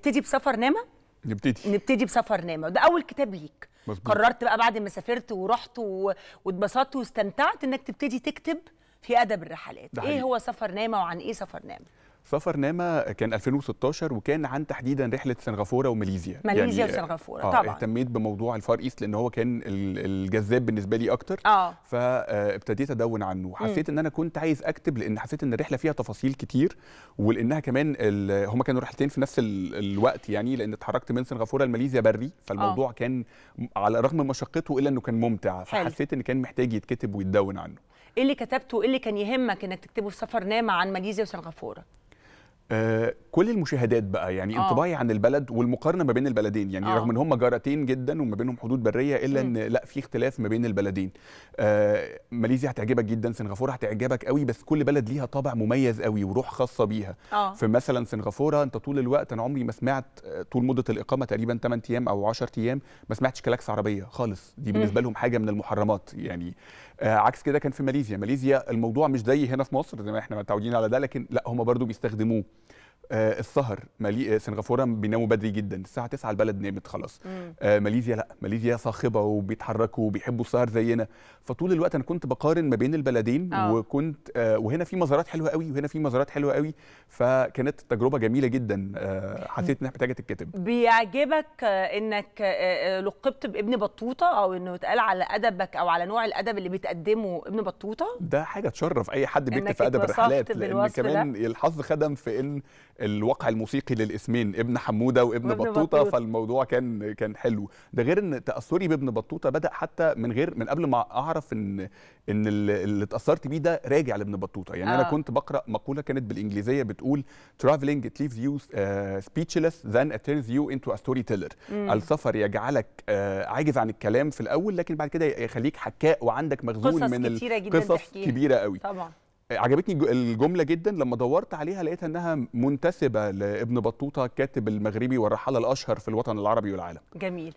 نبتدي بسفر نامه نبتدي نبتدي بسفر نامه ده اول كتاب ليك مزبوط. قررت بقى بعد ما سافرت ورحت واتبسطت واستمتعت انك تبتدي تكتب في ادب الرحلات ايه هو سفر نامه وعن ايه سفر نامه سفر ناما كان 2016 وكان عن تحديدا رحله سنغافوره وماليزيا ماليزيا يعني وسنغافوره آه طبعا اهتميت بموضوع الفار ايست لان هو كان الجذاب بالنسبه لي اكتر اه فابتديت آه، ادون عنه وحسيت ان انا كنت عايز اكتب لان حسيت ان الرحله فيها تفاصيل كتير ولانها كمان هما كانوا رحلتين في نفس الوقت يعني لان اتحركت من سنغافوره لماليزيا بري فالموضوع آه. كان على رغم مشقته الا انه كان ممتع فحسيت ان كان محتاج يتكتب ويتدون عنه ايه اللي كتبته ايه اللي كان يهمك انك تكتبه في نامه عن ماليزيا وسنغافوره Uh, كل المشاهدات بقى يعني آه. انطباعي عن البلد والمقارنه ما بين البلدين يعني آه. رغم ان هم جارتين جدا وما بينهم حدود بريه الا ان لا في اختلاف ما بين البلدين آه ماليزيا هتعجبك جدا سنغافوره هتعجبك قوي بس كل بلد ليها طابع مميز قوي وروح خاصه بيها آه. فمثلا سنغافوره انت طول الوقت انا عمري ما سمعت آه، طول مده الاقامه تقريبا 8 ايام او 10 ايام ما سمعتش كلاكس عربيه خالص دي بالنسبه لهم حاجه من المحرمات يعني آه عكس كده كان في ماليزيا ماليزيا الموضوع مش زي هنا في مصر زي ما احنا متعودين على ده لكن لا هم برضو بيستخدموه آه، السهر مالي آه، سنغافوره بيناموا بدري جدا الساعه 9 البلد نامت خلاص آه ماليزيا لا ماليزيا صاخبه وبيتحركوا وبيحبوا السهر زينا فطول الوقت انا كنت بقارن ما بين البلدين أوه. وكنت آه وهنا في مزارات حلوه قوي وهنا في مزارات حلوه قوي فكانت تجربه جميله جدا آه حسيت انها محتاجه تتكتب بيعجبك آه، انك لقبت بابن بطوطه او انه اتقال على ادبك او على نوع الادب اللي بتقدمه ابن بطوطه ده حاجه تشرف اي حد بيكتب في ادب الرحلات لان كمان الحظ خدم في ان الواقع الموسيقي للاسمين ابن حموده وابن, بطوطه فالموضوع كان كان حلو ده غير ان تاثري بابن بطوطه بدا حتى من غير من قبل ما اعرف ان ان اللي اتاثرت بيه ده راجع لابن بطوطه يعني آه. انا كنت بقرا مقوله كانت بالانجليزيه بتقول traveling it leaves you uh, speechless then it turns you into a storyteller مم. السفر يجعلك uh, عاجز عن الكلام في الاول لكن بعد كده يخليك حكاء وعندك مخزون من القصص كتيرة جدا القصص كبيره قوي طبعا عجبتني الجمله جدا لما دورت عليها لقيتها انها منتسبه لابن بطوطه الكاتب المغربي والرحاله الاشهر في الوطن العربي والعالم جميل